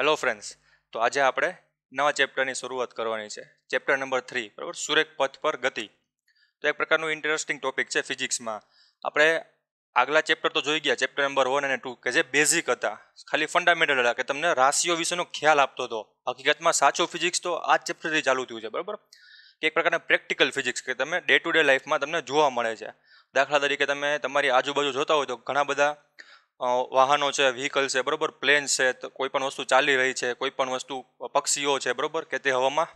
hello friends તો આજે આપણે નવા ચેપ્ટરની શરૂઆત કરવાની છે ચેપ્ટર નંબર થ્રી બરાબર સુરેખ પથ પર ગતિ તો એક પ્રકારનું ઇન્ટરેસ્ટિંગ ટોપિક છે ફિઝિક્સમાં આપણે આગલા ચેપ્ટર તો જોઈ ગયા ચેપ્ટર નંબર વન અને ટુ કે જે બેઝિક હતા ખાલી ફંડામેન્ટલ હતા કે તમને રાશિઓ વિશેનો ખ્યાલ આપતો હતો હકીકતમાં સાચો ફિઝિક્સ તો આ ચેપ્ટરથી ચાલુ થયું છે બરાબર કે એક પ્રકારના પ્રેક્ટિકલ ફિઝિક્સ કે તમે ડે ટુ ડે લાઈફમાં તમને જોવા મળે છે દાખલા તરીકે તમે તમારી આજુબાજુ જોતા હોય તો ઘણા બધા વાહનો છે વ્હીકલ છે બરાબર પ્લેન છે તો કોઈ પણ વસ્તુ ચાલી રહી છે કોઈ પણ વસ્તુ પક્ષીઓ છે બરાબર કે તે હવામાં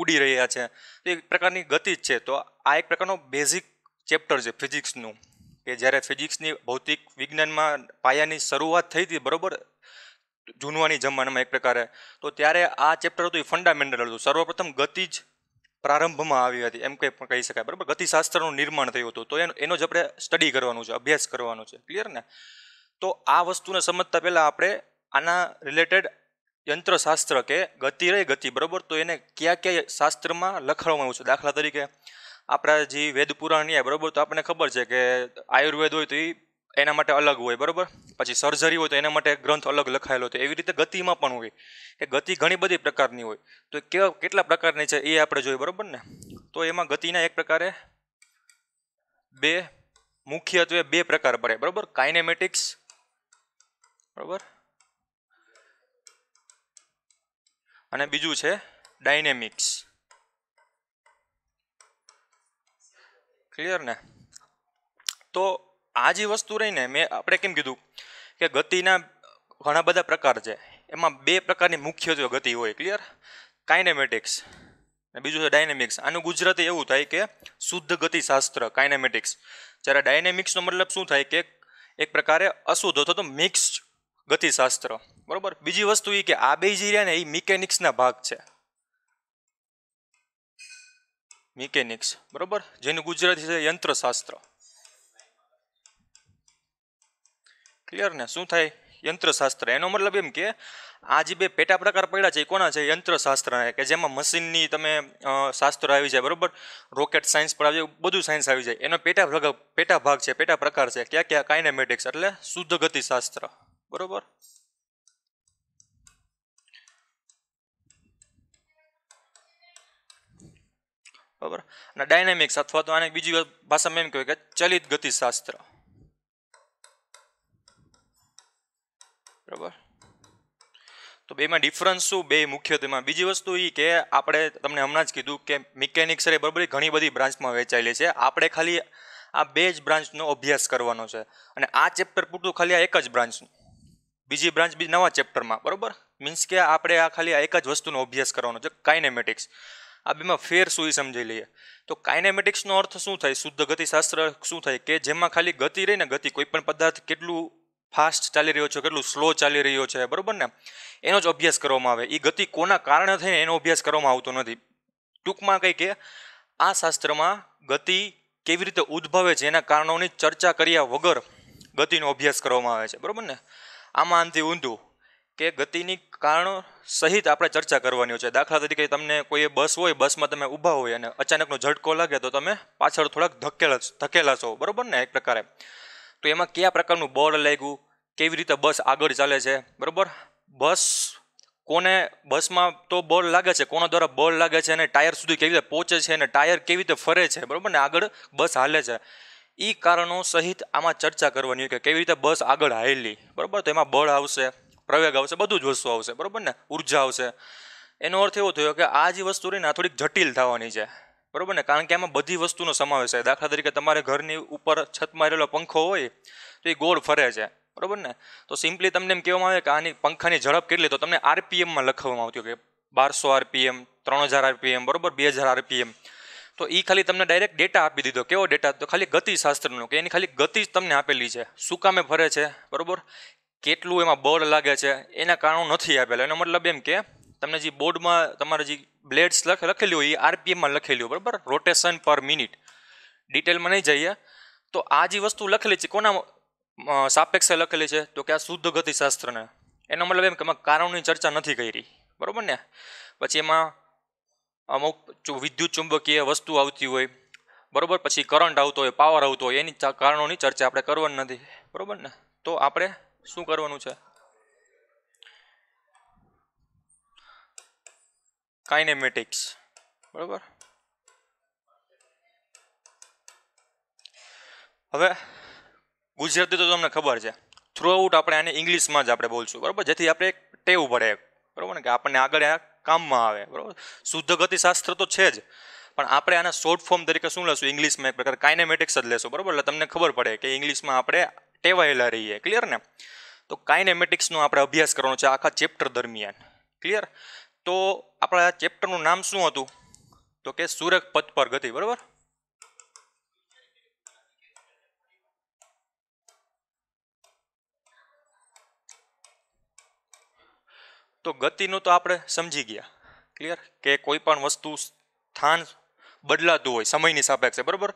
ઉડી રહ્યા છે તો એક પ્રકારની ગતિ જ છે તો આ એક પ્રકારનો બેઝિક ચેપ્ટર છે ફિઝિક્સનું કે જ્યારે ફિઝિક્સની ભૌતિક વિજ્ઞાનમાં પાયાની શરૂઆત થઈ હતી બરાબર જૂનવાની જમાનામાં એક પ્રકારે તો ત્યારે આ ચેપ્ટર હતું એ ફંડામેન્ટલ હતું સર્વપ્રથમ ગતિ જ પ્રારંભમાં આવી હતી એમ કંઈ પણ કહી શકાય બરાબર ગતિશાસ્ત્રનું નિર્માણ થયું હતું તો એનો જ આપણે સ્ટડી કરવાનું છે અભ્યાસ કરવાનો છે ક્લિયર ને તો આ વસ્તુને સમજતા પહેલાં આપણે આના રિલેટેડ યંત્રશાસ્ત્ર કે ગતિ રહી ગતિ બરાબર તો એને કયા ક્યાં શાસ્ત્રમાં લખાડવામાં આવ્યું છે દાખલા તરીકે આપણા જે વેદ પુરાણ ન્યાય બરાબર તો આપણને ખબર છે કે આયુર્વેદ હોય તો એ એના માટે અલગ હોય બરાબર પછી સર્જરી હોય તો એના માટે ગ્રંથ અલગ લખાયેલો હતો એવી રીતે ગતિમાં પણ હોય એ ગતિ ઘણી બધી પ્રકારની હોય તો કેવા કેટલા પ્રકારની છે એ આપણે જોઈએ બરાબર ને તો એમાં ગતિના એક પ્રકારે બે મુખ્યત્વે બે પ્રકાર પડે બરાબર કાઇનેમેટિક્સ બરાબર અને બીજું છે ડાયનેમિક્સ ક્લિયર ને તો આ જે વસ્તુ રહીને મેં આપણે કેમ કીધું કે ગતિના ઘણા બધા પ્રકાર છે એમાં બે પ્રકારની મુખ્ય જો ગતિ હોય ક્લિયર કાઇનેમેટિક્સ અને બીજું છે ડાયનેમિક્સ આનું ગુજરાતી એવું થાય કે શુદ્ધ ગતિશાસ્ત્ર શાસ્ત્ર કાઇનેમેટિક્સ જ્યારે ડાયનેમિક્સનો મતલબ શું થાય કે એક પ્રકારે અશુદ્ધ અથવા તો મિક્સ્ડ ગતિશાસ્ત્ર બરોબર બીજી વસ્તુ એ કે આ બે જે રહ્યા ને એ મિકેનિક્સના ભાગ છે મિકેનિક્સ બરોબર જેનું ગુજરાતી છે યંત્રશાસ્ત્ર ક્લિયર ને શું થાય યંત્રશાસ્ત્ર એનો મતલબ એમ કે આ જે બે પેટા પ્રકાર પડ્યા છે એ કોના છે યંત્રશાસ્ત્રના કે જેમાં મશીનની તમે શાસ્ત્ર આવી જાય બરોબર રોકેટ સાયન્સ પણ આવી જાય બધું સાયન્સ આવી જાય એનો પેટા પેટા ભાગ છે પેટા પ્રકાર છે ક્યાં ક્યાં કાઇનેમેટિક્સ એટલે શુદ્ધ ગતિશાસ્ત્ર બરોબર બરોબર અને ડાયનેમિક્સ અથવા તો આને બીજી ભાષામાં એમ કહેવાય કે ચલિત ગતિશાસ્ત્ર બરાબર તો બેમાં ડિફરન્સ શું બે મુખ્ય તેમાં બીજી વસ્તુ એ કે આપણે તમને હમણાં જ કીધું કે મિકેનિક્સ રે બરાબર ઘણી બધી બ્રાન્ચમાં વહેંચાયેલી છે આપણે ખાલી આ બે જ બ્રાન્ચનો અભ્યાસ કરવાનો છે અને આ ચેપ્ટર પૂરતું ખાલી આ એક જ બ્રાન્ચનું બીજી બ્રાન્ચ બી નવા ચેપ્ટરમાં બરાબર મીન્સ કે આપણે આ ખાલી એક જ વસ્તુનો અભ્યાસ કરવાનો છે કાઇનેમેટિક્સ આ બેમાં ફેર સુઈ સમજી લઈએ તો કાઇનેમેટિક્સનો અર્થ શું થાય શુદ્ધ ગતિશાસ્ત્ર શું થાય કે જેમાં ખાલી ગતિ રહી ને ગતિ કોઈપણ પદાર્થ કેટલું ફાસ્ટ ચાલી રહ્યો છે કેટલું સ્લો ચાલી રહ્યો છે બરાબર ને એનો જ અભ્યાસ કરવામાં આવે એ ગતિ કોના કારણે થઈને એનો અભ્યાસ કરવામાં આવતો નથી ટૂંકમાં કંઈ કે આ શાસ્ત્રમાં ગતિ કેવી રીતે ઉદ્ભવે છે એના કારણોની ચર્ચા કર્યા વગર ગતિનો અભ્યાસ કરવામાં આવે છે બરાબર ને આમાં આનથી ઊંધું કે ગતિની કારણો સહિત આપણે ચર્ચા કરવાની છે દાખલા તરીકે તમને કોઈ બસ હોય બસમાં તમે ઊભા હોય અને અચાનકનો ઝટકો લાગે તો તમે પાછળ થોડાક ધકેલા ધકેલા છો બરાબર ને એક પ્રકારે તો એમાં કયા પ્રકારનું બળ લાગ્યું કેવી રીતે બસ આગળ ચાલે છે બરાબર બસ કોને બસમાં તો બળ લાગે છે કોના દ્વારા બળ લાગે છે અને ટાયર સુધી કેવી રીતે પહોંચે છે અને ટાયર કેવી રીતે ફરે છે બરાબર ને આગળ બસ હાલે છે એ કારણો સહિત આમાં ચર્ચા કરવાની હોય કે કેવી રીતે બસ આગળ આવેલી બરાબર તો એમાં બળ આવશે પ્રવેગ આવશે બધું જ વસ્તુ આવશે બરાબર ને ઉર્જા આવશે એનો અર્થ એવો થયો કે આ જે વસ્તુ રહીને થોડીક જટિલ થવાની છે બરાબર ને કારણ કે આમાં બધી વસ્તુનો સમાવેશ થાય દાખલા તરીકે તમારે ઘરની ઉપર છત મારેલો પંખો હોય તો એ ગોળ ફરે છે બરાબર ને તો સિમ્પલી તમને એમ કહેવામાં આવે કે આની પંખાની ઝડપ કેટલી તો તમને આરપીએમમાં લખવામાં આવતી હોય કે બારસો આરપીએમ ત્રણ હજાર આરપીએમ બરાબર બે હજાર આરપીએમ તો એ ખાલી તમને ડાયરેક્ટ ડેટા આપી દીધો કેવો ડેટા તો ખાલી ગતિશાસ્ત્રનો કે એની ખાલી ગતિ જ તમને આપેલી છે શું કામે ફરે છે બરાબર કેટલું એમાં બળ લાગે છે એના કારણો નથી આપેલા એનો મતલબ એમ કે તમને જે બોર્ડમાં તમારે જે બ્લેડ્સ લખેલી હોય એ આરપીએમમાં લખેલી હોય બરાબર રોટેશન પર મિનિટ ડિટેલમાં નહીં જઈએ તો આ જે વસ્તુ લખેલી છે કોના સાપેક્ષે લખેલી છે તો કે આ શુદ્ધ ગતિશાસ્ત્રને એનો મતલબ એમ કે એમાં કારણોની ચર્ચા નથી કરી બરાબર ને પછી એમાં અમુક વિદ્યુત ચુંબકીય વસ્તુ આવતી હોય બરાબર પછી કરંટ આવતો હોય પાવર આવતો હોય એની કારણોની ચર્ચા આપણે કરવાની નથી બરાબર ને તો આપણે શું કરવાનું છે કાઇનેમેટિક્સ બરાબર હવે ગુજરાતી તો તમને ખબર છે થ્રુઆઉટ આપણે આને ઇંગ્લિશમાં જ આપણે બોલશું બરાબર જેથી આપણે ટેવ પડે બરાબર ને કે આપણને આગળ કામમાં આવે બરાબર શુદ્ધ ગતિશાસ્ત્ર તો છે જ પણ આપણે આના શોર્ટ ફોર્મ તરીકે શું લેશું ઇંગ્લિશમાં એક પ્રકાર કાઇનેમેટિક્સ જ લેશો બરાબર એટલે તમને ખબર પડે કે ઇંગ્લિશમાં આપણે ટેવાયેલા રહીએ ક્લિયર ને તો કાઇનેમેટિક્સનો આપણે અભ્યાસ કરવાનો છે આખા ચેપ્ટર દરમિયાન ક્લિયર તો આપણા ચેપ્ટરનું નામ શું હતું તો કે સુરખ પથ પર ગતિ બરાબર તો ગતિનું તો આપણે સમજી ગયા ક્લિયર કે કોઈ પણ વસ્તુ સ્થાન બદલાતું હોય સમયની સાપેક્ષે બરાબર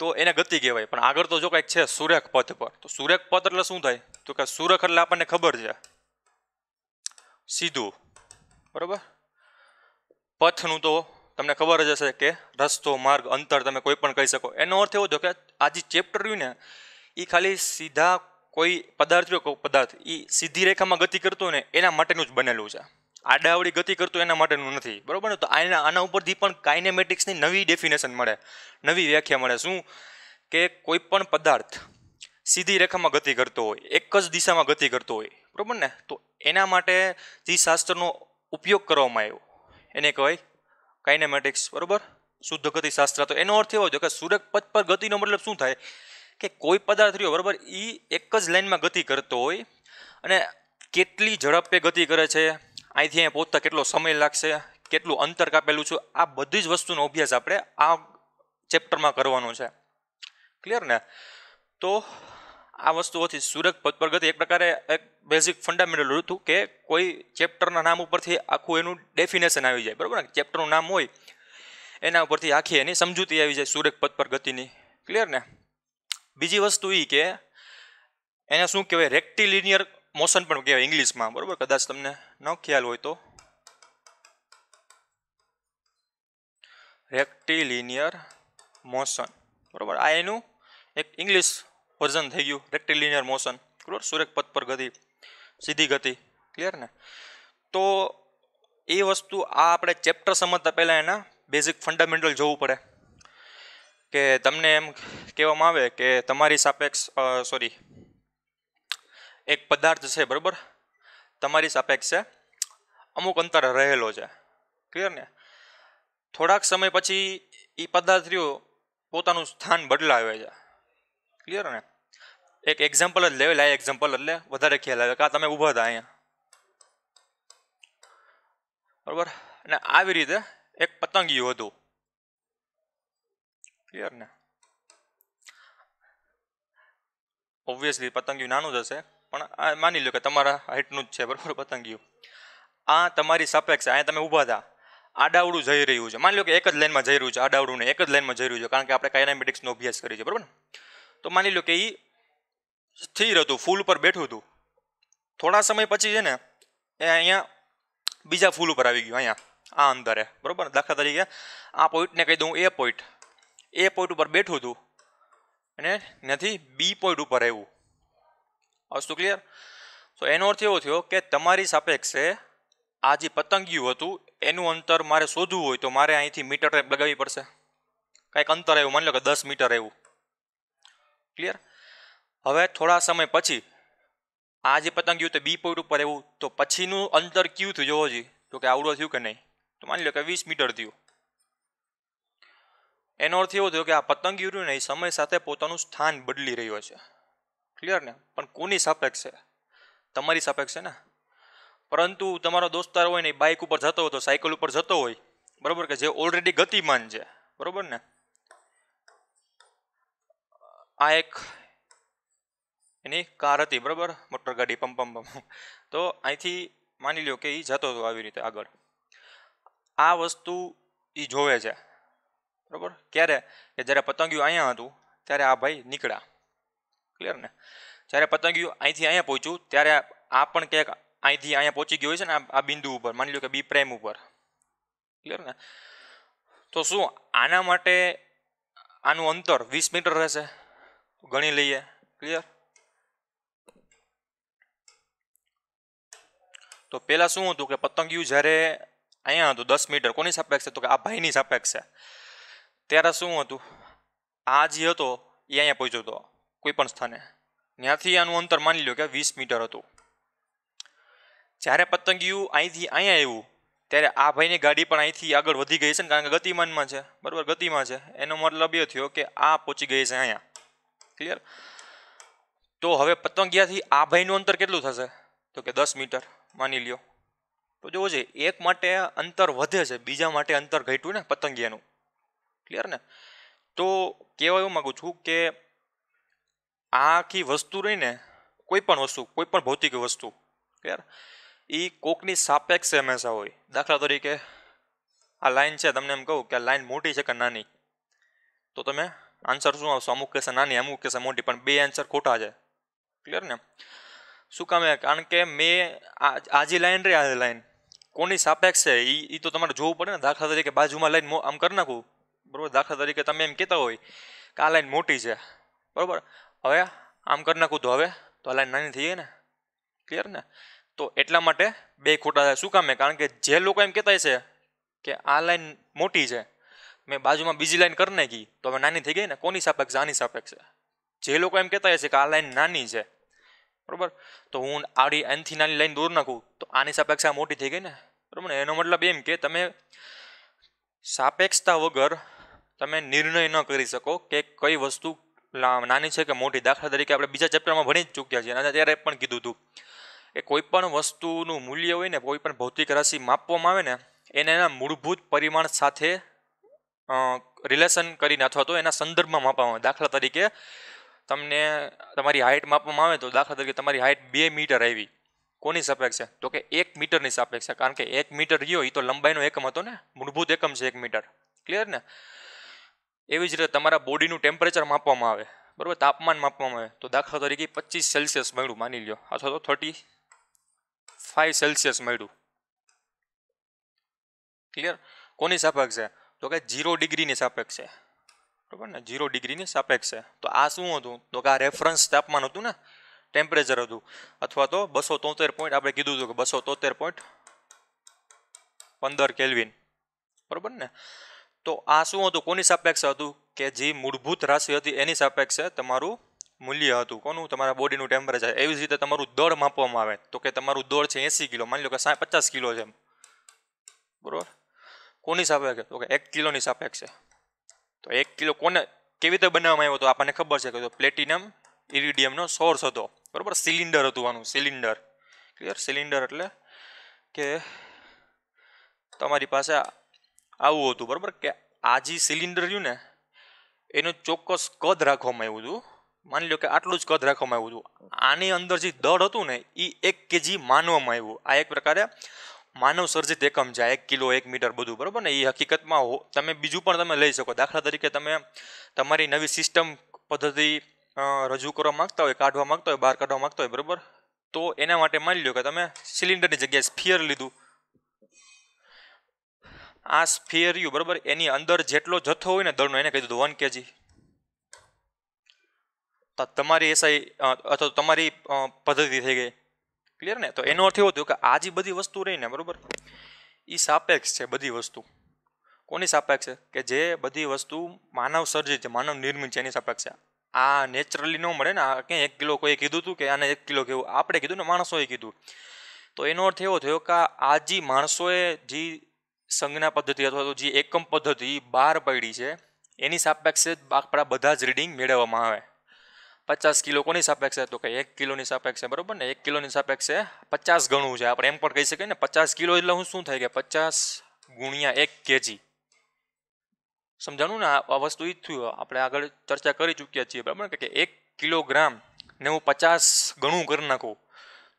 તો એને ગતિ કહેવાય પણ આગળ તો જો કંઈક છે સુરેખ પથ પર તો સુરેખ પથ એટલે શું થાય તો કે સુરેખ એટલે આપણને ખબર છે સીધું બરાબર પથનું તો તમને ખબર જ હશે કે રસ્તો માર્ગ અંતર તમે કોઈ પણ કહી શકો એનો અર્થ એવો થયો કે આ જે ચેપ્ટર રહ્યું ને એ ખાલી સીધા કોઈ પદાર્થ કોઈ પદાર્થ એ સીધી રેખામાં ગતિ કરતો ને એના માટેનું જ બનેલું છે આડાવડી ગતિ કરતું એના માટેનું નથી બરાબર ને તો આના આના ઉપરથી પણ કાઇનેમેટિક્સની નવી ડેફિનેશન મળે નવી વ્યાખ્યા મળે શું કે કોઈ પણ પદાર્થ સીધી રેખામાં ગતિ કરતો હોય એક જ દિશામાં ગતિ કરતો હોય બરાબર ને તો એના માટે જે શાસ્ત્રનો ઉપયોગ કરવામાં આવ્યો એને કહેવાય કાઇનેમેટિક્સ બરાબર શુદ્ધ ગતિ શાસ્ત્ર તો એનો અર્થ એવો છે કે સૂરજ પથ પર ગતિનો મતલબ શું થાય કે કોઈ પદાર્થ રહ્યો બરાબર એ એક જ લાઇનમાં ગતિ કરતો હોય અને કેટલી ઝડપે ગતિ કરે છે અહીંથી અહીંયા પહોંચતા કેટલો સમય લાગશે કેટલું અંતર કાપેલું છે આ બધી જ વસ્તુનો અભ્યાસ આપણે આ ચેપ્ટરમાં કરવાનો છે ક્લિયર ને તો આ વસ્તુઓથી સુરત પદ પર ગતિ એક પ્રકારે એક બેઝિક ફંડામેન્ટલ હતું કે કોઈ ચેપ્ટરના નામ ઉપરથી આખું એનું ડેફિનેશન આવી જાય બરાબર ને ચેપ્ટરનું નામ હોય એના ઉપરથી આખી એની સમજૂતી આવી જાય સુરેખ પદ પર ગતિની ક્લિયર ને બીજી વસ્તુ એ કે એને શું કહેવાય રેક્ટિલિનિયર મોશન પણ કહેવાય ઇંગ્લિશમાં બરાબર કદાચ તમને ન ખ્યાલ હોય તો રેક્ટિલિનિયર મોશન બરાબર આ એનું એક ઇંગ્લિશ વર્ઝન થઈ ગયું રેક્ટિલિનિયર મોશન બરાબર સુરેખ પથ પર ગતિ સીધી ગતિ ક્લિયર ને તો એ વસ્તુ આ આપણે ચેપ્ટર સમજતા પહેલાં એના બેઝિક ફંડામેન્ટલ જોવું પડે કે તમને એમ કહેવામાં આવે કે તમારી સાપેક્ષ સોરી એક પદાર્થ છે બરાબર તમારી સાપેક્ષ છે અમુક અંતર રહેલો છે ક્લિયર ને થોડાક સમય પછી એ પદાર્થ પોતાનું સ્થાન બદલાવે છે ક્લિયર ને એક એક્ઝામ્પલ જ લેવેલા આ એક્ઝામ્પલ એટલે વધારે ખ્યાલ આવે કે આ તમે ઊભા હતા અહીંયા બરાબર અને આવી રીતે એક પતંગિયું હતું ક્લિયર ને ઓબ્વિયસલી પતંગિયું નાનું જ હશે પણ માની લો કે તમારા હાઇટનું જ છે બરાબર પતંગિયું આ તમારી સપેક્ષ અહીંયા તમે ઊભા હતા આડાવડું જઈ રહ્યું છે માની લો કે એક જ લાઈનમાં જઈ રહ્યું છે આડાવડું ને એક જ લાઈનમાં જઈ રહ્યું છે કારણ કે આપણે કાયનામેટિક્સનો અભ્યાસ કરીએ છીએ બરાબર તો માની લો કે એ સ્થિર હતું ફૂલ ઉપર બેઠું હતું થોડા સમય પછી છે ને એ અહીંયા બીજા ફૂલ ઉપર આવી ગયું અહીંયા આ અંતરે બરાબર દાખલા તરીકે આ પોઈન્ટને કહી દઉં એ પોઈન્ટ એ પોઈન્ટ ઉપર બેઠું હતું અને નથી બી પોઈન્ટ ઉપર આવ્યું વસ્તુ ક્લિયર તો એનો અર્થ એવો થયો કે તમારી સાપેક્ષે આ જે પતંગિયું હતું એનું અંતર મારે શોધવું હોય તો મારે અહીંથી મીટર ટેપ લગાવવી પડશે કંઈક અંતર આવ્યું માની લો કે દસ મીટર આવ્યું ક્લિયર હવે થોડા સમય પછી આ જે પતંગિયું તે બી પોઈન્ટ ઉપર આવ્યું તો પછીનું અંતર ક્યુ થયું જોવો જોઈએ તો કે આવડું થયું કે નહીં તો માની લો કે વીસ મીટર થયું એનો અર્થ એવો થયો કે આ પતંગ યુરિન એ સમય સાથે પોતાનું સ્થાન બદલી રહ્યો છે ક્લિયર ને પણ કોની સાપેક્ષ છે તમારી સાપેક્ષ છે ને પરંતુ તમારો દોસ્તાર હોય ને બાઇક ઉપર જતો હોય તો સાયકલ ઉપર જતો હોય બરોબર કે જે ઓલરેડી ગતિમાન છે બરોબર ને આ એક એની કાર હતી બરાબર મોટર ગાડી પમ પમ પમ તો અહીંથી માની લો કે એ જતો હતો આવી રીતે આગળ આ વસ્તુ એ જોવે છે બરાબર ક્યારે કે જ્યારે પતંગિયું અહીંયા હતું ત્યારે આ ભાઈ નીકળ્યા ક્લિયર ને જ્યારે પતંગિયું અહીંથી અહીંયા પહોંચ્યું ત્યારે આ પણ ક્યાંક અહીંથી અહીંયા પહોંચી ગયું હોય છે ને આ બિંદુ ઉપર માની લો કે બી પ્રેમ ઉપર ક્લિયર ને તો શું આના માટે આનું અંતર વીસ મીટર રહેશે ગણી લઈએ ક્લિયર તો પહેલાં શું હતું કે પતંગિયું જ્યારે અહીંયા હતું દસ મીટર કોની સાપેક્ષ છે તો કે આ ભાઈની સાપેક્ષ છે ત્યારે શું હતું આ જે હતો એ અહીંયા પહોંચ્યો હતો કોઈ પણ સ્થાને ત્યાંથી આનું અંતર માની લો કે વીસ મીટર હતું જ્યારે પતંગિયું અહીંથી અહીંયા આવ્યું ત્યારે આ ભાઈની ગાડી પણ અહીંથી આગળ વધી ગઈ છે ને કારણ કે ગતિમાનમાં છે બરાબર ગતિમાં છે એનો મતલબ એ થયો કે આ પહોંચી ગઈ છે અહીંયા ક્લિયર તો હવે પતંગિયાથી આ ભાઈનું અંતર કેટલું થશે તો કે દસ મીટર માની લ્યો તો જોવો છે એક માટે અંતર વધે છે બીજા માટે અંતર ઘટ્યું ને પતંગિયાનું ક્લિયર ને તો કહેવાય એવું માગું છું કે આખી વસ્તુ રહીને કોઈ પણ વસ્તુ કોઈ પણ ભૌતિક વસ્તુ ક્લિયર એ કોકની સાપેક્ષ હંમેશા હોય દાખલા તરીકે આ લાઈન છે તમને એમ કહું કે આ લાઈન મોટી છે કે નાની તો તમે આન્સર શું આવશો અમુક કહેશે નાની અમુક કહેશે મોટી પણ બે આન્સર ખોટા છે ક્લિયર ને શું કામ એ કારણ કે મેં આ જે લાઈન રહી આ લાઈન કોની સાપેક્ષ છે એ તો તમારે જોવું પડે ને દાખલા તરીકે બાજુમાં લાઈન આમ કરી નાખું બરાબર દાખલા તરીકે તમે એમ કહેતા હોય કે આ લાઈન મોટી છે બરાબર હવે આમ કરી નાખું તો હવે તો આ લાઈન નાની થઈ ગઈ ને ક્લિયર ને તો એટલા માટે બે ખોટા થાય શું કામે કારણ કે જે લોકો એમ કહેતા છે કે આ લાઈન મોટી છે મેં બાજુમાં બીજી લાઈન કરી નાખી તો હવે નાની થઈ ગઈ ને કોની સાપેક્ષ આની સાપેક્ષ જે લોકો એમ કહેતા છે કે આ લાઈન નાની છે બરાબર તો હું આડી એનથી નાની લાઈન દૂર નાખું તો આની સાપેક્ષ આ મોટી થઈ ગઈ ને બરાબર ને એનો મતલબ એમ કે તમે સાપેક્ષતા વગર તમે નિર્ણય ન કરી શકો કે કઈ વસ્તુ નાની છે કે મોટી દાખલા તરીકે આપણે બીજા ચેપ્ટરમાં ભણી જ ચૂક્યા છીએ અને ત્યારે પણ કીધું હતું કે પણ વસ્તુનું મૂલ્ય હોય ને કોઈ પણ ભૌતિક રાશિ માપવામાં આવે ને એને એના મૂળભૂત પરિમાણ સાથે રિલેશન કરીને અથવા તો એના સંદર્ભમાં માપવામાં આવે દાખલા તરીકે તમને તમારી હાઇટ માપવામાં આવે તો દાખલા તરીકે તમારી હાઇટ બે મીટર આવી કોની સાપેક્ષ છે તો કે એક મીટરની સાપેક્ષે કારણ કે એક મીટર રહ્યો એ તો લંબાઈનો એકમ હતો ને મૂળભૂત એકમ છે એક મીટર ક્લિયર ને એવી જ રીતે તમારા બોડીનું ટેમ્પરેચર માપવામાં આવે બરાબર તાપમાન માપવામાં આવે તો દાખલા તરીકે પચીસ સેલ્સિયસ મળ્યું માની લો અથવા તો થર્ટી ફાઈવ સેલ્સિયસ મળ્યું ક્લિયર કોની સાપેક્ષ છે તો કે ઝીરો ડિગ્રીની સાપેક્ષ છે બરાબર ને ઝીરો ડિગ્રીની સાપેક્ષ છે તો આ શું હતું તો કે આ રેફરન્સ તાપમાન હતું ને ટેમ્પરેચર હતું અથવા તો બસો તોતેર પોઈન્ટ આપણે કીધું હતું કે બસો તોતેર પોઈન્ટ પંદર કેલ્વિન બરાબર ને તો આ શું હતું કોની સાપેક્ષ હતું કે જે મૂળભૂત રાશિ હતી એની સાપેક્ષે તમારું મૂલ્ય હતું કોનું તમારા બોડીનું ટેમ્પરેચર એવી જ રીતે તમારું દળ માપવામાં આવે તો કે તમારું દળ છે એંસી કિલો માની લો કે પચાસ કિલો છે બરોબર કોની સાપેક્ષ તો કે એક કિલોની સાપેક્ષે તો એક કિલો કોને કેવી રીતે બનાવવામાં આવ્યો હતો આપણને ખબર છે કે તો પ્લેટિનમ ઇરિડિયમનો સોર્સ હતો બરોબર સિલિન્ડર હતું આનું સિલિન્ડર ક્લિયર સિલિન્ડર એટલે કે તમારી પાસે આવું હતું બરાબર કે આ જે સિલિન્ડર રહ્યું ને એનું ચોક્કસ કદ રાખવામાં આવ્યું હતું માની લો કે આટલું જ કદ રાખવામાં આવ્યું હતું આની અંદર જે દળ હતું ને એ એક કેજી માનવામાં આવ્યું આ એક પ્રકારે માનવ સર્જિત એકમ છે એક કિલો એક મીટર બધું બરાબર ને એ હકીકતમાં હો તમે બીજું પણ તમે લઈ શકો દાખલા તરીકે તમે તમારી નવી સિસ્ટમ પદ્ધતિ રજૂ કરવા માગતા હોય કાઢવા માગતા હોય બહાર કાઢવા માગતા હોય બરાબર તો એના માટે માની લો કે તમે સિલિન્ડરની જગ્યાએ સ્ફિયર લીધું આ સ્ફિયર્યું બરાબર એની અંદર જેટલો જથ્થો હોય ને દળનો એને કહી દીધું વન કેજી તમારી એસઆઈ અથવા તમારી પદ્ધતિ થઈ ગઈ ક્લિયર ને તો એનો અર્થ એવો થયો કે આ જે બધી વસ્તુ રહી ને બરાબર એ સાપેક્ષ છે બધી વસ્તુ કોની સાપેક્ષ છે કે જે બધી વસ્તુ માનવ સર્જિત છે માનવ નિર્મિત છે એની સાપેક્ષ છે આ નેચરલી ન મળે ને આ ક્યાંય એક કિલો કોઈએ કીધું હતું કે આને એક કિલો કેવું આપણે કીધું ને માણસોએ કીધું તો એનો અર્થ એવો થયો કે આ જે માણસોએ જે સંજ્ઞા પદ્ધતિ અથવા તો જે એકમ પદ્ધતિ બહાર પડી છે એની સાપેક્ષે આપણા બધા જ રીડિંગ મેળવવામાં આવે પચાસ કિલો કોની સાપેક્ષે તો કે એક કિલોની સાપેક્ષે બરાબર ને એક કિલોની સાપેક્ષે પચાસ ગણું છે આપણે એમ પણ કહી શકીએ ને પચાસ કિલો એટલે હું શું થાય કે પચાસ ગુણ્યા એક કેજી સમજાણું ને આ વસ્તુ એ થયું આપણે આગળ ચર્ચા કરી ચૂક્યા છીએ બરાબર કે એક કિલોગ્રામ ને હું પચાસ ગણું કરી નાખું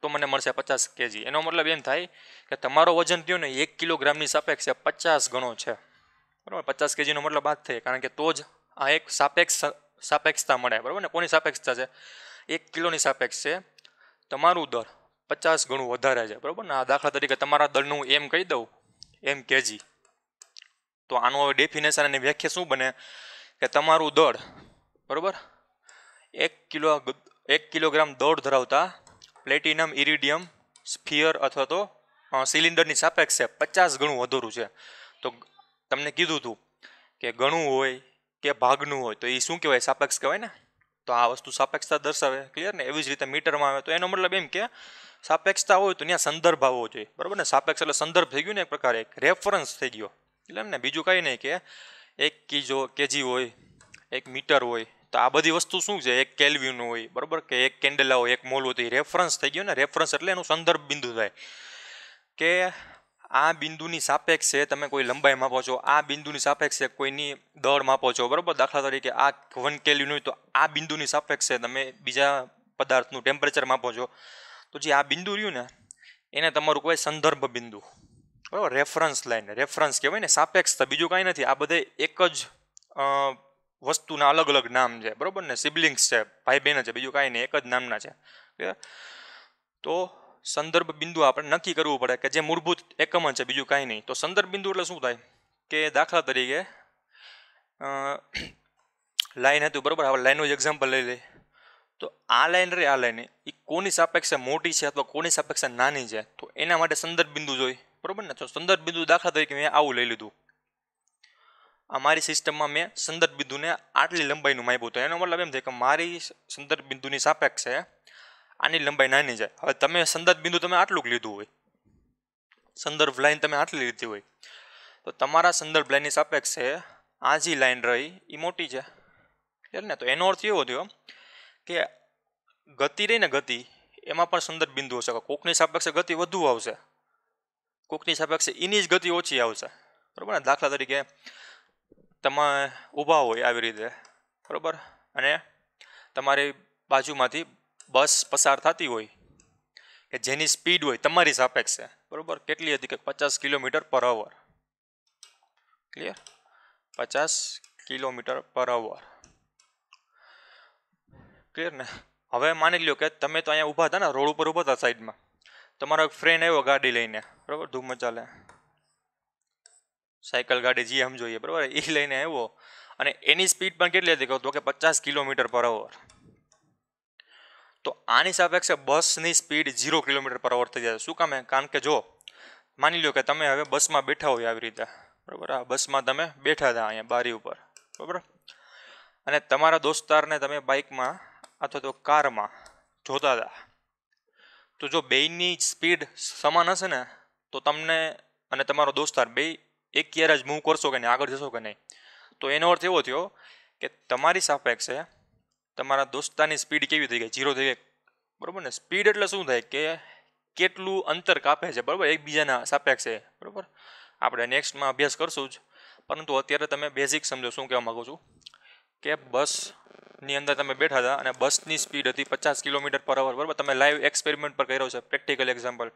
તો મને મળશે પચાસ કેજી એનો મતલબ એમ થાય કે તમારો વજન થયો ને એક કિલોગ્રામની સાપેક્ષે પચાસ ગણો છે બરાબર પચાસ કેજીનો મતલબ આ થાય કારણ કે તો જ આ એક સાપેક્ષ સાપેક્ષતા મળે બરાબર ને કોની સાપેક્ષતા છે એક કિલોની સાપેક્ષે તમારું દર પચાસ ગણું વધારે છે બરાબર ને આ દાખલા તરીકે તમારા દળનું એમ કહી દઉં એમ કેજી તો આનું હવે ડેફિનેશન અને વ્યાખ્યા શું બને કે તમારું દળ બરાબર એક કિલો એક કિલોગ્રામ દોડ ધરાવતા પ્લેટિનમ ઇરિડિયમ સ્ફિયર અથવા તો સિલિન્ડરની સાપેક્ષે પચાસ ગણું વધુરું છે તો તમને કીધું હતું કે ગણું હોય કે ભાગનું હોય તો એ શું કહેવાય સાપેક્ષ કહેવાય ને તો આ વસ્તુ સાપેક્ષતા દર્શાવે ક્લિયર ને એવી જ રીતે મીટરમાં આવે તો એનો મતલબ એમ કે સાપેક્ષતા હોય તો ત્યાં સંદર્ભ આવવો જોઈએ બરાબર ને સાપેક્ષ એટલે સંદર્ભ થઈ ગયો ને એક પ્રકારે એક રેફરન્સ થઈ ગયો એટલે એમ ને બીજું કંઈ નહીં કે એક કીજો કેજી હોય એક મીટર હોય તો આ બધી વસ્તુ શું છે એક કેલ્વ્યુન હોય બરાબર કે એક કેન્ડલા હોય એક મોલ હોય તો એ રેફરન્સ થઈ ગયો ને રેફરન્સ એટલે એનું સંદર્ભ બિંદુ થાય કે આ બિંદુની સાપેક્ષે તમે કોઈ લંબાઈ માપો છો આ બિંદુની સાપેક્ષે કોઈની દળ માપો છો બરાબર દાખલા તરીકે આ વન કેલ્યુન હોય તો આ બિંદુની સાપેક્ષે તમે બીજા પદાર્થનું ટેમ્પરેચર માપો છો તો જે આ બિંદુ રહ્યું ને એને તમારું કોઈ સંદર્ભ બિંદુ બરાબર રેફરન્સ લાઈન રેફરન્સ કહેવાય ને તો બીજું કાંઈ નથી આ બધે એક જ વસ્તુના અલગ અલગ નામ છે બરાબર ને સિબ્લિંગ્સ છે ભાઈ બહેન છે બીજું કાંઈ નહીં એક જ નામના છે તો સંદર્ભ બિંદુ આપણે નક્કી કરવું પડે કે જે મૂળભૂત એકમ છે બીજું કાંઈ નહીં તો સંદર્ભ બિંદુ એટલે શું થાય કે દાખલા તરીકે લાઈન હતું બરાબર આપણે લાઈનનું જ એક્ઝામ્પલ લઈ લઈએ તો આ લાઈન રે આ લાઈન એ કોની સાપેક્ષે મોટી છે અથવા કોની સાપેક્ષે નાની છે તો એના માટે સંદર્ભ બિંદુ જોઈ બરાબર ને તો સંદર્ભ બિંદુ દાખલા તરીકે મેં આવું લઈ લીધું અમારી સિસ્ટમમાં મેં સંદર્ભ બિંદુને આટલી લંબાઈનું માપ્યું હતું એનો મતલબ એમ છે કે મારી સંદર્ભ બિંદુની સાપેક્ષે આની લંબાઈ નાની જાય હવે તમે સંદર્ભ બિંદુ તમે આટલું લીધું હોય સંદર્ભ લાઈન તમે આટલી લીધી હોય તો તમારા સંદર્ભ લાઇનની સાપેક્ષે આ જે લાઇન રહી એ મોટી છે ક્લિયર ને તો એનો અર્થ એવો થયો કે ગતિ રહી ને ગતિ એમાં પણ સંદર્ભ બિંદુ હશે કોકની સાપેક્ષે ગતિ વધુ આવશે કોકની સાપેક્ષે એની જ ગતિ ઓછી આવશે બરાબર ને દાખલા તરીકે તમે ઊભા હોય આવી રીતે બરાબર અને તમારી બાજુમાંથી બસ પસાર થતી હોય કે જેની સ્પીડ હોય તમારી સાપેક્ષે બરાબર કેટલી હતી કે પચાસ કિલોમીટર પર અવર ક્લિયર પચાસ કિલોમીટર પર અવર ક્લિયર ને હવે માની લ્યો કે તમે તો અહીંયા ઊભા હતા ને રોડ ઉપર ઊભા હતા સાઈડમાં તમારો એક ફ્રેન્ડ આવ્યો ગાડી લઈને બરાબર ધૂમ ચાલે સાયકલ ગાડી જે આમ જોઈએ બરાબર એ લઈને આવ્યો અને એની સ્પીડ પણ કેટલી હતી કહું તો કે પચાસ કિલોમીટર પર અવર તો આની સાપેક્ષે બસની સ્પીડ ઝીરો કિલોમીટર પર અવર થઈ જાય શું કામે કારણ કે જો માની લો કે તમે હવે બસમાં બેઠા હોય આવી રીતે બરાબર આ બસમાં તમે બેઠા હતા અહીંયા બારી ઉપર બરાબર અને તમારા દોસ્તારને તમે બાઇકમાં અથવા તો કારમાં જોતા હતા તો જો બેયની સ્પીડ સમાન હશે ને તો તમને અને તમારો દોસ્તાર બે એક ગિયર જ મૂવ કરશો કે નહીં આગળ જશો કે નહીં તો એનો અર્થ એવો થયો કે તમારી સાપેક્ષે તમારા દોસ્તાની સ્પીડ કેવી થઈ ગઈ ઝીરો થઈ ગઈ બરાબર ને સ્પીડ એટલે શું થાય કે કેટલું અંતર કાપે છે બરાબર એકબીજાના સાપેક્ષે બરાબર આપણે નેક્સ્ટમાં અભ્યાસ કરશું જ પરંતુ અત્યારે તમે બેઝિક સમજો શું કહેવા માગું છું કે બસની અંદર તમે બેઠા હતા અને બસની સ્પીડ હતી પચાસ કિલોમીટર પર અવર બરાબર તમે લાઈવ એક્સપેરિમેન્ટ પર કર્યો છે પ્રેક્ટિકલ એક્ઝામ્પલ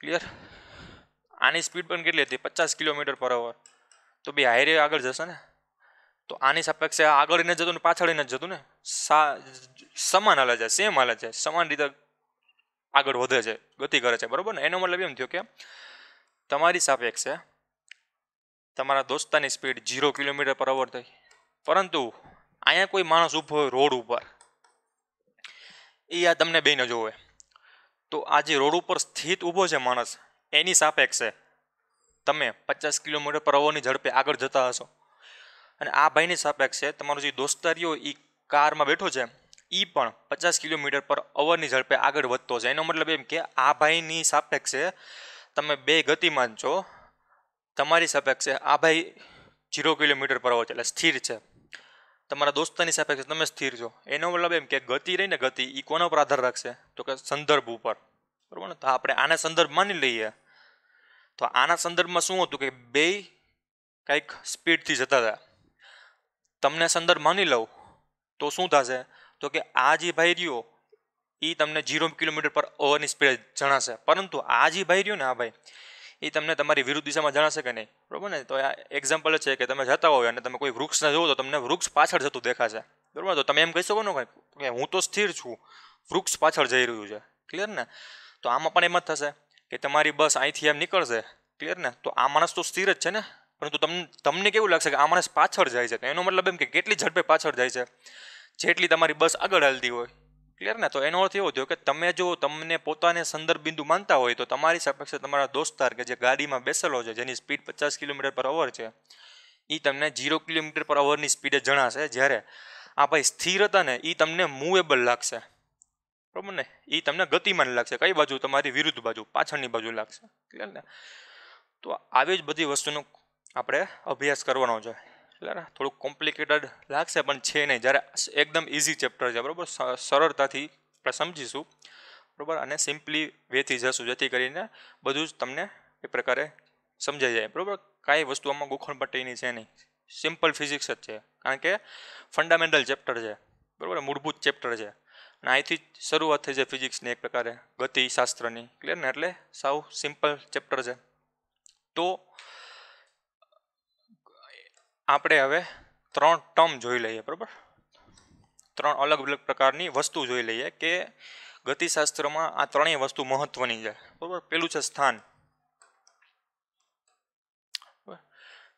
ક્લિયર આની સ્પીડ પણ કેટલી હતી પચાસ કિલોમીટર પર અવર તો બે હાઈરે આગળ જશે ને તો આની સાપેક્ષે આગળ ન જતું ને પાછળ ન જતું ને સા સમાન હાલે છે સેમ હાલે છે સમાન રીતે આગળ વધે છે ગતિ કરે છે બરાબર ને એનો મતલબ એમ થયો કે તમારી સાપેક્ષે તમારા દોસ્તાની સ્પીડ ઝીરો કિલોમીટર પર અવર થઈ પરંતુ અહીંયા કોઈ માણસ ઊભો હોય રોડ ઉપર એ આ તમને બેને જોવે તો આ જે રોડ ઉપર સ્થિત ઊભો છે માણસ એની સાપેક્ષે તમે પચાસ કિલોમીટર પર અવરની ઝડપે આગળ જતા હશો અને આ ભાઈની સાપેક્ષે તમારો જે દોસ્તારીઓ એ કારમાં બેઠો છે એ પણ પચાસ કિલોમીટર પર અવરની ઝડપે આગળ વધતો છે એનો મતલબ એમ કે આ ભાઈની સાપેક્ષે તમે બે ગતિમાન છો તમારી સાપેક્ષે આ ભાઈ ઝીરો કિલોમીટર પર અવર છે એટલે સ્થિર છે તમારા દોસ્તની સાપેક્ષે તમે સ્થિર છો એનો મતલબ એમ કે ગતિ રહીને ગતિ એ કોના પર આધાર રાખશે તો કે સંદર્ભ ઉપર બરાબર ને તો આપણે આને સંદર્ભ માની લઈએ તો આના સંદર્ભમાં શું હતું કે બે કંઈક સ્પીડથી જતા હતા તમને સંદર્ભ માની લઉં તો શું થશે તો કે આ જે ભાઈ રહ્યો એ તમને જીરો કિલોમીટર પર અવરની સ્પીડ જણાશે પરંતુ આ જે ભાઈ રહ્યો ને આ ભાઈ એ તમને તમારી વિરુદ્ધ દિશામાં જણાશે કે નહીં બરાબર ને તો આ એક્ઝામ્પલ છે કે તમે જતા હોય અને તમે કોઈ વૃક્ષને જુઓ તો તમને વૃક્ષ પાછળ જતું દેખાશે બરાબર તો તમે એમ કહી શકો ને કે હું તો સ્થિર છું વૃક્ષ પાછળ જઈ રહ્યું છે ક્લિયર ને તો આમાં પણ એમ જ થશે કે તમારી બસ અહીંથી એમ નીકળશે ક્લિયર ને તો આ માણસ તો સ્થિર જ છે ને પરંતુ તમને તમને કેવું લાગશે કે આ માણસ પાછળ જાય છે એનો મતલબ એમ કે કેટલી ઝડપે પાછળ જાય છે જેટલી તમારી બસ આગળ હાલતી હોય ક્લિયર ને તો એનો અર્થ એવો થયો કે તમે જો તમને પોતાને સંદર્ભ બિંદુ માનતા હોય તો તમારી સાપેક્ષે તમારા દોસ્તાર કે જે ગાડીમાં બેસેલો છે જેની સ્પીડ પચાસ કિલોમીટર પર અવર છે એ તમને ઝીરો કિલોમીટર પર અવરની સ્પીડે જણાશે જ્યારે આ ભાઈ સ્થિર હતા ને એ તમને મૂવેબલ લાગશે બરાબર ને એ તમને ગતિમાન લાગશે કઈ બાજુ તમારી વિરુદ્ધ બાજુ પાછળની બાજુ લાગશે ક્લિયર ને તો આવી જ બધી વસ્તુનો આપણે અભ્યાસ કરવાનો છે ક્લિયર થોડુંક કોમ્પ્લિકેટેડ લાગશે પણ છે નહીં જ્યારે એકદમ ઇઝી ચેપ્ટર છે બરાબર સરળતાથી આપણે સમજીશું બરાબર અને સિમ્પલી વેથી જશું જેથી કરીને બધું જ તમને એ પ્રકારે સમજાઈ જાય બરાબર કાંઈ વસ્તુઓમાં ગોખણપટ્ટીની છે નહીં સિમ્પલ ફિઝિક્સ જ છે કારણ કે ફંડામેન્ટલ ચેપ્ટર છે બરાબર મૂળભૂત ચેપ્ટર છે અને અહીંથી જ શરૂઆત થઈ છે ફિઝિક્સની એક પ્રકારે ગતિશાસ્ત્રની ક્લિયર ને એટલે સાવ સિમ્પલ ચેપ્ટર છે તો આપણે હવે ત્રણ ટર્મ જોઈ લઈએ બરાબર ત્રણ અલગ અલગ પ્રકારની વસ્તુ જોઈ લઈએ કે ગતિશાસ્ત્રમાં આ ત્રણેય વસ્તુ મહત્વની છે બરાબર પેલું છે સ્થાન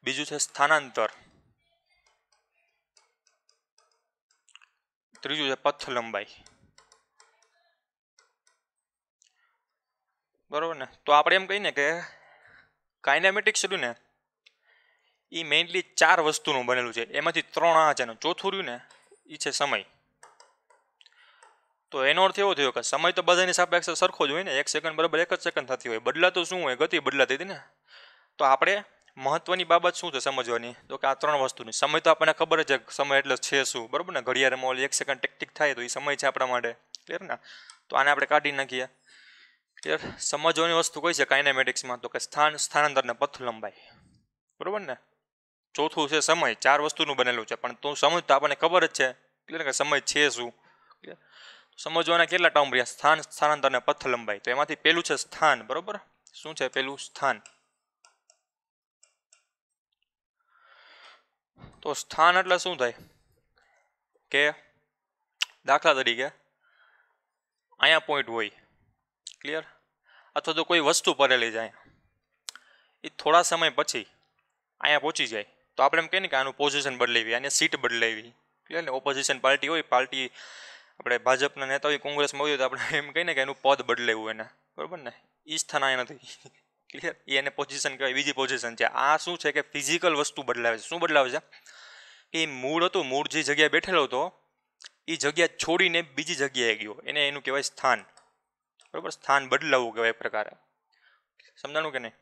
બીજું છે સ્થાનાંતર ત્રીજું છે પથ લંબાઈ બરાબર ને તો આપણે એમ કહીને કે કાઇનેમેટિક શરીર ને એ મેઇનલી ચાર વસ્તુનું બનેલું છે એમાંથી ત્રણ આ છે ચોથું રહ્યું ને એ છે સમય તો એનો અર્થ એવો થયો કે સમય તો બધાની સાપેક્ષ સરખો જ હોય ને એક સેકન્ડ બરાબર એક જ સેકન્ડ થતી હોય બદલાતું શું હોય ગતિ બદલાતી હતી ને તો આપણે મહત્વની બાબત શું છે સમજવાની તો કે આ ત્રણ વસ્તુની સમય તો આપણને ખબર જ છે સમય એટલે છે શું બરાબર ને ઘડિયાળમાં ઓલી એક સેકન્ડ ટેકટિક થાય તો એ સમય છે આપણા માટે ક્લિયર ને તો આને આપણે કાઢી નાખીએ ક્લિયર સમજવાની વસ્તુ કઈ છે કાઇનેમેટિક્સમાં તો કે સ્થાન સ્થાનાંતર ને પથ લંબાઈ બરોબર ને ચોથું છે સમય ચાર વસ્તુનું બનેલું છે પણ તું સમજ તો આપણને ખબર જ છે ક્લિયર કે સમય છે શું ક્લિયર સમજવાના કેટલા ટર્મ રહ્યા સ્થાન સ્થાનાંતર ને પથ લંબાઈ તો એમાંથી પહેલું છે સ્થાન બરોબર શું છે પહેલું સ્થાન તો સ્થાન એટલે શું થાય કે દાખલા તરીકે અહીંયા પોઈન્ટ હોય ક્લિયર અથવા તો કોઈ વસ્તુ ભરેલી જાય એ થોડા સમય પછી અહીંયા પહોંચી જાય તો આપણે એમ કહીએ કે આનું પોઝિશન બદલાવી આને સીટ બદલાવી ક્લિયર ને ઓપોઝિશન પાર્ટી હોય પાર્ટી આપણે ભાજપના નેતા હોય કોંગ્રેસમાં હોય તો આપણે એમ કહીએ ને કે એનું પદ બદલાવું એને બરાબર ને એ સ્થાન અહીંયા નથી ક્લિયર એ એને પોઝિશન કહેવાય બીજી પોઝિશન છે આ શું છે કે ફિઝિકલ વસ્તુ બદલાવે છે શું બદલાવે છે એ મૂળ હતું મૂળ જે જગ્યાએ બેઠેલો હતો એ જગ્યા છોડીને બીજી જગ્યાએ ગયો એને એનું કહેવાય સ્થાન બરાબર સ્થાન બદલાવવું કહેવાય પ્રકારે સમજાણું કે નહીં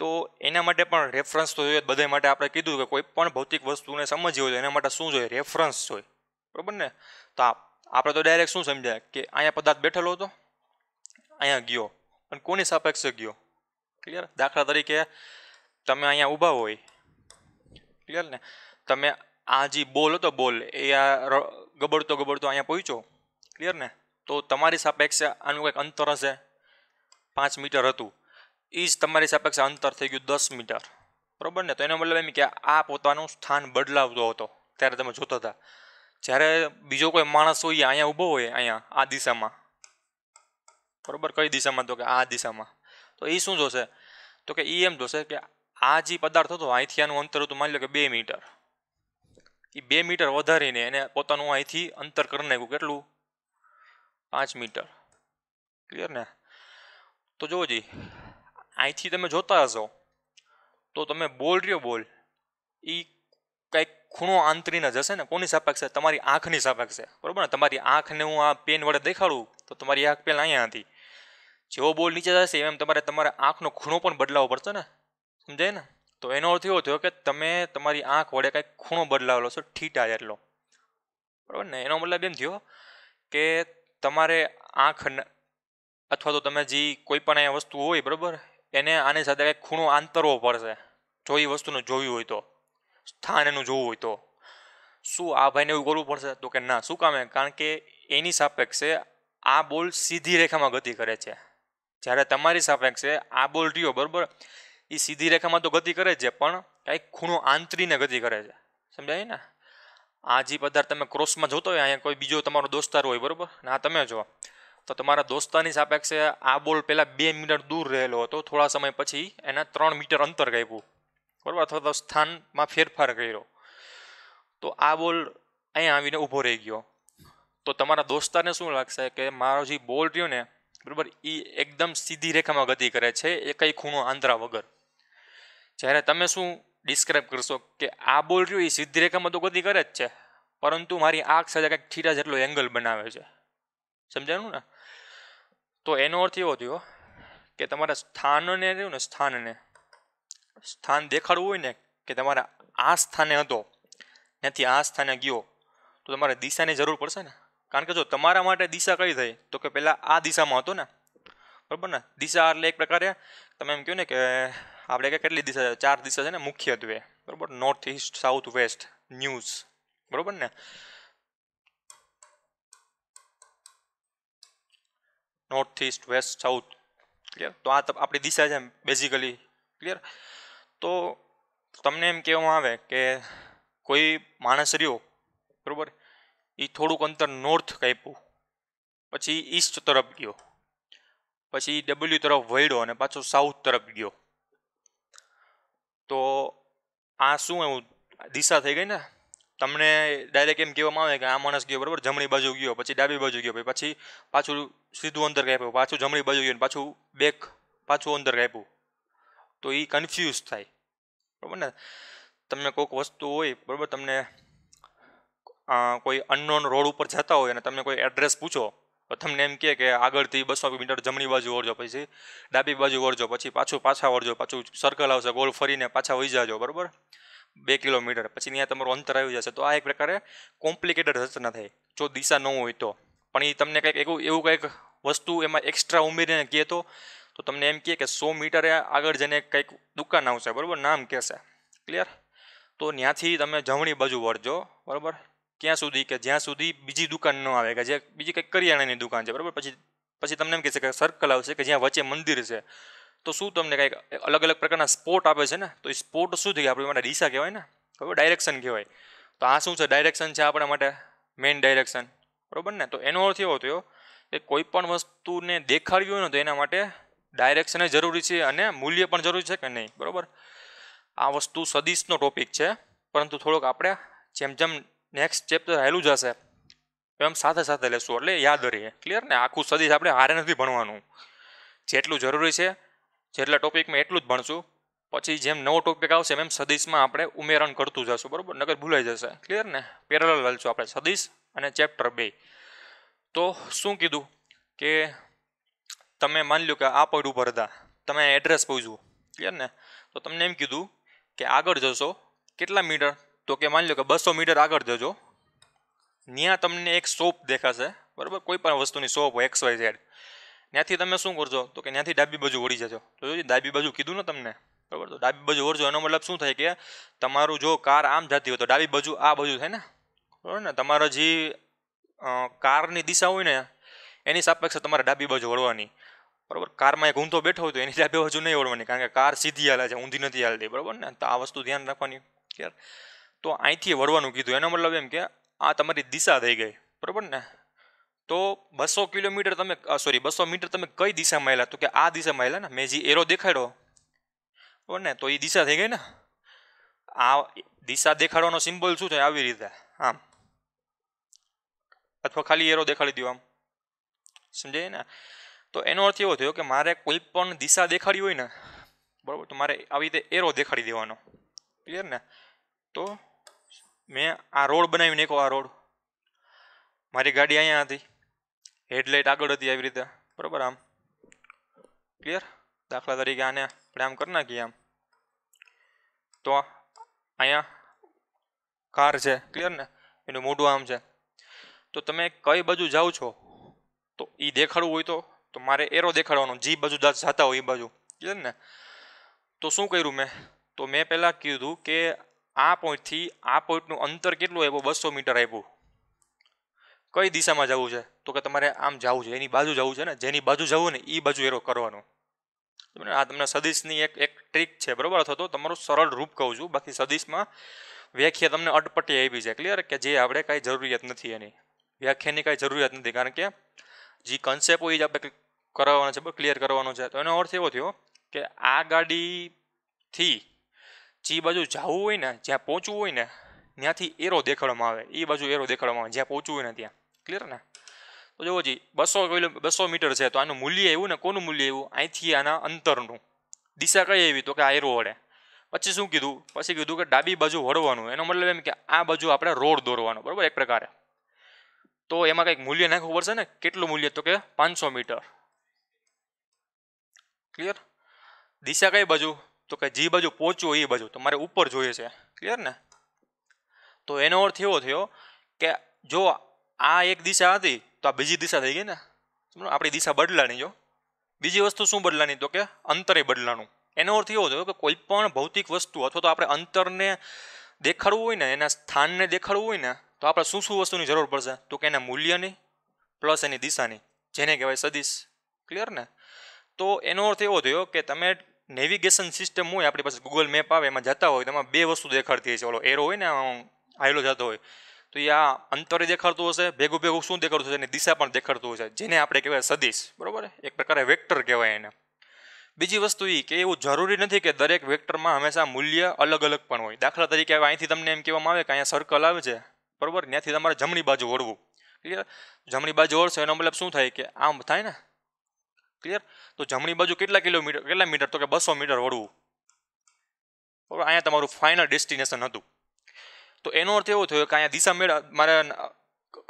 તો એના માટે પણ રેફરન્સ તો જોઈએ બધા માટે આપણે કીધું કે કોઈ પણ ભૌતિક વસ્તુને સમજવી હોય તો એના માટે શું જોઈએ રેફરન્સ જોઈએ બરાબર ને તો આપણે તો ડાયરેક્ટ શું સમજાય કે અહીંયા પદાર્થ બેઠેલો હતો અહીંયા ગયો પણ કોની સાપેક્ષે ગયો ક્લિયર દાખલા તરીકે તમે અહીંયા ઊભા હોય ક્લિયર ને તમે આ જે બોલ હતો બોલ એ આ ગબડતો ગબડતો અહીંયા પહોંચ્યો ક્લિયર ને તો તમારી સાપેક્ષે આનું કંઈક અંતર હશે પાંચ મીટર હતું એ જ તમારી સાપેક્ષે અંતર થઈ ગયું દસ મીટર બરાબર ને તો એનો મતલબ એમ કે આ પોતાનું સ્થાન બદલાવતો હતો ત્યારે તમે જોતા હતા જ્યારે બીજો કોઈ માણસ હોય અહીંયા ઊભો હોય અહીંયા આ દિશામાં બરાબર કઈ દિશામાં તો કે આ દિશામાં તો એ શું જોશે તો કે એ એમ જોશે કે આ જે પદાર્થ હતો અહીંથી આનું અંતર હતું માની લો કે બે મીટર એ બે મીટર વધારીને એને પોતાનું અહીંથી અંતર કરી નાખ્યું કેટલું પાંચ મીટર ક્લિયર ને તો જોજી અહીંથી તમે જોતા હશો તો તમે બોલ રહ્યો બોલ એ કંઈક ખૂણો આંતરીને જશે ને કોની સાપેક્ષે તમારી આંખની સાપેક્ષે બરાબર ને તમારી આંખને હું આ પેન વડે દેખાડું તો તમારી આંખ પહેલાં અહીંયા હતી જેવો બોલ નીચે જશે એમ તમારે તમારા આંખનો ખૂણો પણ બદલાવો પડશે ને સમજાય ને તો એનો અર્થ એવો થયો કે તમે તમારી આંખ વડે કંઈક ખૂણો બદલાવેલો છો ઠીટા જેટલો બરાબર ને એનો મતલબ એમ થયો કે તમારે આંખ અથવા તો તમે જે કોઈ પણ અહીંયા વસ્તુ હોય બરાબર એને આની સાથે કંઈક ખૂણો આંતરવો પડશે જો એ વસ્તુને જોવી હોય તો સ્થાન એનું જોવું હોય તો શું આ ભાઈને એવું કરવું પડશે તો કે ના શું કામે કારણ કે એની સાપેક્ષે આ બોલ સીધી રેખામાં ગતિ કરે છે જ્યારે તમારી સાપેક્ષે આ બોલ રહ્યો બરાબર એ સીધી રેખામાં તો ગતિ કરે છે પણ કંઈક ખૂણો આંતરીને ગતિ કરે છે સમજાય ને આ જે પદાર્થ તમે ક્રોસમાં જોતો હોય અહીંયા કોઈ બીજો તમારો દોસ્તાર હોય બરાબર ને આ તમે જો તો તમારા દોસ્તાની સાપેક્ષે આ બોલ પહેલાં બે મીટર દૂર રહેલો હતો થોડા સમય પછી એના ત્રણ મીટર અંતર કાપ્યું બરાબર અથવા તો સ્થાનમાં ફેરફાર કર્યો તો આ બોલ અહીંયા આવીને ઊભો રહી ગયો તો તમારા દોસ્તારને શું લાગશે કે મારો જે બોલ રહ્યો ને બરાબર એ એકદમ સીધી રેખામાં ગતિ કરે છે એ કંઈ ખૂણો આંતરા વગર જ્યારે તમે શું ડિસ્ક્રાઇબ કરશો કે આ બોલ રહ્યો એ સીધી રેખામાં તો ગતિ કરે જ છે પરંતુ મારી આંખ સાથે કંઈક થીટા જેટલો એંગલ બનાવે છે સમજાણું ને તો એનો અર્થ એવો થયો કે તમારા સ્થાનને રહ્યું ને સ્થાનને સ્થાન દેખાડવું હોય ને કે તમારા આ સ્થાને હતો ત્યાંથી આ સ્થાને ગયો તો તમારે દિશાની જરૂર પડશે ને કારણ કે જો તમારા માટે દિશા કઈ થઈ તો કે પહેલાં આ દિશામાં હતો ને બરાબર ને દિશા એટલે એક પ્રકારે તમે એમ કહો ને કે આપણે કે કેટલી દિશા ચાર દિશા છે ને મુખ્યત્વે બરાબર north east south west news બરાબર ને north east west south clear તો આ આપણી દિશા છે બેઝિકલી ક્લિયર તો તમને એમ કહેવામાં આવે કે કોઈ માણસ રહ્યો બરાબર એ થોડુંક અંતર નોર્થ કાપ્યું પછી ઈસ્ટ તરફ ગયો પછી ડબલ્યુ e તરફ વળ્યો અને પાછો સાઉથ તરફ ગયો તો આ શું એવું દિશા થઈ ગઈ ને તમને ડાયરેક્ટ એમ કહેવામાં આવે કે આ માણસ ગયો બરાબર જમણી બાજુ ગયો પછી ડાબી બાજુ ગયો પછી પાછું સીધું અંદર કાપ્યું પાછું જમણી બાજુ ગયું પાછું બેક પાછું અંદર કાપ્યું તો એ કન્ફ્યુઝ થાય બરાબર ને તમને કોઈક વસ્તુ હોય બરાબર તમને કોઈ અનનોન રોડ ઉપર જતા હોય અને તમે કોઈ એડ્રેસ પૂછો તમને એમ કહે કે આગળથી બસો મીટર જમણી બાજુ વળજો પછી ડાબી બાજુ વળજો પછી પાછું પાછા વળજો પાછું સર્કલ આવશે ગોળ ફરીને પાછા વહી જાજો બરાબર બે કિલોમીટર પછી ત્યાં તમારું અંતર આવી જશે તો આ એક પ્રકારે કોમ્પ્લિકેટેડ રચના થાય જો દિશા ન હોય તો પણ એ તમને કંઈક એવું એવું કંઈક વસ્તુ એમાં એક્સ્ટ્રા ઉમેરીને કહે તો તો તમને એમ કહે કે સો મીટરે આગળ જઈને કંઈક દુકાન આવશે બરાબર નામ કહેશે ક્લિયર તો ત્યાંથી તમે જમણી બાજુ વળજો બરાબર ક્યાં સુધી કે જ્યાં સુધી બીજી દુકાન ન આવે કે જે બીજી કંઈક કરિયાણાની દુકાન છે બરાબર પછી પછી તમને એમ કહેશે કે સર્કલ આવશે કે જ્યાં વચ્ચે મંદિર છે તો શું તમને કંઈક અલગ અલગ પ્રકારના સ્પોટ આપે છે ને તો એ સ્પોટ શું થઈ આપણે માટે દિશા કહેવાય ને બરાબર ડાયરેક્શન કહેવાય તો આ શું છે ડાયરેક્શન છે આપણા માટે મેઇન ડાયરેક્શન બરાબર ને તો એનો અર્થ એવો થયો કે કોઈ પણ વસ્તુને દેખાડવી હોય ને તો એના માટે ડાયરેક્શન જરૂરી છે અને મૂલ્ય પણ જરૂરી છે કે નહીં બરાબર આ વસ્તુ સદીશનો ટોપિક છે પરંતુ થોડોક આપણે જેમ જેમ નેક્સ્ટ ચેપ્ટર હેલું જ હશે એમ સાથે સાથે લેશું એટલે યાદ રહીએ ક્લિયર ને આખું સદીશ આપણે હારે નથી ભણવાનું જેટલું જરૂરી છે જેટલા ટોપિકમાં એટલું જ ભણશું પછી જેમ નવો ટોપિક આવશે એમ સદીશમાં આપણે ઉમેરણ કરતું જશું બરાબર નગર ભૂલાઈ જશે ક્લિયર ને પેરેલલ લઈશું આપણે સદીશ અને ચેપ્ટર બે તો શું કીધું કે તમે માની લો કે આ પોઈન્ટ ઉપર હતા તમે એડ્રેસ પૂછ્યું ક્લિયર ને તો તમને એમ કીધું કે આગળ જશો કેટલા મીટર તો કે માની લો કે બસો મીટર આગળ જજો ત્યાં તમને એક સોપ દેખાશે બરાબર કોઈ પણ વસ્તુની શોપ હોય એક્સ વાય ઝેડ ત્યાંથી તમે શું કરજો તો કે ત્યાંથી ડાબી બાજુ વળી જજો તો જોજો ડાબી બાજુ કીધું ને તમને બરાબર તો ડાબી બાજુ વળજો એનો મતલબ શું થાય કે તમારું જો કાર આમ જતી હોય તો ડાબી બાજુ આ બાજુ થાય ને બરાબર ને તમારો જે કારની દિશા હોય ને એની સાપેક્ષે તમારે ડાબી બાજુ વળવાની બરાબર કારમાં એક ઊંધો બેઠો હોય તો એની ડાબી બાજુ નહીં વળવાની કારણ કે કાર સીધી હાલે છે ઊંધી નથી હાલતી બરાબર ને તો આ વસ્તુ ધ્યાન રાખવાની ક્યારે તો અહીંથી વળવાનું કીધું એનો મતલબ એમ કે આ તમારી દિશા થઈ ગઈ બરાબર ને તો બસો કિલોમીટર તમે સોરી બસો મીટર તમે કઈ દિશામાં આવેલા તો કે આ દિશામાં આવેલા ને મેં જે એરો દેખાડ્યો બરાબર ને તો એ દિશા થઈ ગઈ ને આ દિશા દેખાડવાનો સિમ્બોલ શું થાય આવી રીતે આમ અથવા ખાલી એરો દેખાડી દો આમ સમજાય ને તો એનો અર્થ એવો થયો કે મારે કોઈ પણ દિશા દેખાડી હોય ને બરાબર તો મારે આવી રીતે એરો દેખાડી દેવાનો ક્લિયર ને તો મેં આ રોડ બનાવી નાખ્યો આ રોડ મારી ગાડી અહીંયા હતી હેડલાઇટ આગળ હતી આવી રીતે બરાબર આમ ક્લિયર દાખલા તરીકે આને આપણે આમ કરી નાખીએ આમ તો અહીંયા કાર છે ક્લિયર ને એનું મોઢું આમ છે તો તમે કઈ બાજુ જાઓ છો તો એ દેખાડવું હોય તો તો મારે એરો દેખાડવાનો જે બાજુ જતા હોય એ બાજુ ક્લિયર ને તો શું કર્યું મેં તો મેં પહેલાં કીધું કે આ પોઈન્ટથી આ પોઈન્ટનું અંતર કેટલું આપ્યું બસો મીટર આપ્યું કઈ દિશામાં જવું છે તો કે તમારે આમ જવું છે એની બાજુ જવું છે ને જેની બાજુ જવું ને એ બાજુ એરો કરવાનો આ તમને સદીશની એક એક ટ્રીક છે બરાબર અથવા તો તમારું સરળ રૂપ કહું છું બાકી સદીશમાં વ્યાખ્યા તમને અટપટી આવી છે ક્લિયર કે જે આપણે કાંઈ જરૂરિયાત નથી એની વ્યાખ્યાની કાંઈ જરૂરિયાત નથી કારણ કે જે કન્સેપ્ટ હોય જ આપણે કરવાનો છે ક્લિયર કરવાનો છે તો એનો અર્થ એવો થયો કે આ ગાડીથી જે બાજુ જવું હોય ને જ્યાં પહોંચવું હોય ને ત્યાંથી એરો દેખાડવામાં આવે એ બાજુ એરો દેખાડવામાં આવે જ્યાં પહોંચવું હોય ને ત્યાં ક્લિયર ને તો જુઓ જી બસો કિલો બસો મીટર છે તો આનું મૂલ્ય એવું ને કોનું મૂલ્ય એવું અહીંથી આના અંતરનું દિશા કઈ એવી તો કે આ એરો વળે પછી શું કીધું પછી કીધું કે ડાબી બાજુ વળવાનું એનો મતલબ એમ કે આ બાજુ આપણે રોડ દોરવાનો બરાબર એક પ્રકારે તો એમાં કંઈક મૂલ્ય નાખવું પડશે ને કેટલું મૂલ્ય તો કે પાંચસો મીટર ક્લિયર દિશા કઈ બાજુ તો કે જે બાજુ પહોંચ્યો એ બાજુ તમારે ઉપર જોઈએ છે ક્લિયર ને તો એનો અર્થ એવો થયો કે જો આ એક દિશા હતી તો આ બીજી દિશા થઈ ગઈ ને આપણી દિશા બદલાણી જો બીજી વસ્તુ શું બદલાની તો કે અંતરે બદલાણું એનો અર્થ એવો થયો કે કોઈ પણ ભૌતિક વસ્તુ અથવા તો આપણે અંતરને દેખાડવું હોય ને એના સ્થાનને દેખાડવું હોય ને તો આપણે શું શું વસ્તુની જરૂર પડશે તો કે એના મૂલ્યની પ્લસ એની દિશાની જેને કહેવાય સદીશ ક્લિયર ને તો એનો અર્થ એવો થયો કે તમે નેવિગેશન સિસ્ટમ હોય આપણી પાસે ગૂગલ મેપ આવે એમાં જતા હોય તેમાં બે વસ્તુ દેખાડતી હોય છે ઓલો એરો હોય ને હાયલો જતો હોય તો એ આ અંતરે દેખાડતું હશે ભેગું ભેગું શું દેખાડતું હશે એની દિશા પણ દેખાડતું હોય છે જેને આપણે કહેવાય સદીશ બરાબર એક પ્રકારે વેક્ટર કહેવાય એને બીજી વસ્તુ એ કે એવું જરૂરી નથી કે દરેક વેક્ટરમાં હંમેશા મૂલ્ય અલગ અલગ પણ હોય દાખલા તરીકે હવે અહીંથી તમને એમ કહેવામાં આવે કે અહીંયા સર્કલ આવે છે બરાબર ત્યાંથી તમારે જમણી બાજુ વળવું ક્લિયર જમણી બાજુ વળશે એનો મતલબ શું થાય કે આમ થાય ને ક્લિયર તો જમણી બાજુ કેટલા કિલોમીટર કેટલા મીટર તો કે બસો મીટર વળવું બરાબર અહીંયા તમારું ફાઇનલ ડેસ્ટિનેશન હતું તો એનો અર્થ એવો થયો કે અહીંયા દિશા મેળ મારે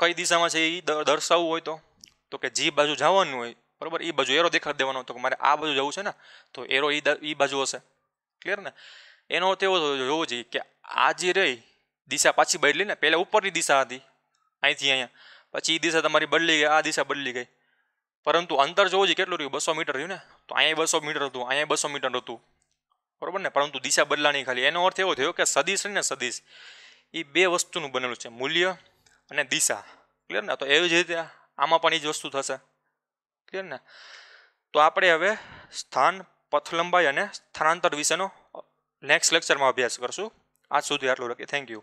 કઈ દિશામાં છે એ દર્શાવવું હોય તો તો કે જી બાજુ જવાનું હોય બરાબર એ બાજુ એરો દેખાડી દેવાનો તો મારે આ બાજુ જવું છે ને તો એરો એ એ બાજુ હશે ક્લિયર ને એનો અર્થ એવો જોવો જોઈએ કે આ જે રહી દિશા પાછી બદલી ને પહેલાં ઉપરની દિશા હતી અહીંથી અહીંયા પછી એ દિશા તમારી બદલી ગઈ આ દિશા બદલી ગઈ પરંતુ અંતર જોવું જોઈએ કેટલું રહ્યું બસો મીટર રહ્યું ને તો અહીંયા બસો મીટર હતું અહીંયા બસો મીટર હતું બરાબર ને પરંતુ દિશા બદલાની ખાલી એનો અર્થ એવો થયો કે સદીશ ને સદીશ એ બે વસ્તુનું બનેલું છે મૂલ્ય અને દિશા ક્લિયર ને તો એવી જ રીતે આમાં પણ એ જ વસ્તુ થશે ક્લિયર ને તો આપણે હવે સ્થાન પથલંબાઈ અને સ્થાનાંતર વિશેનો નેક્સ્ટ લેક્ચરમાં અભ્યાસ કરશું આજ સુધી આટલું લખીએ થેન્ક યુ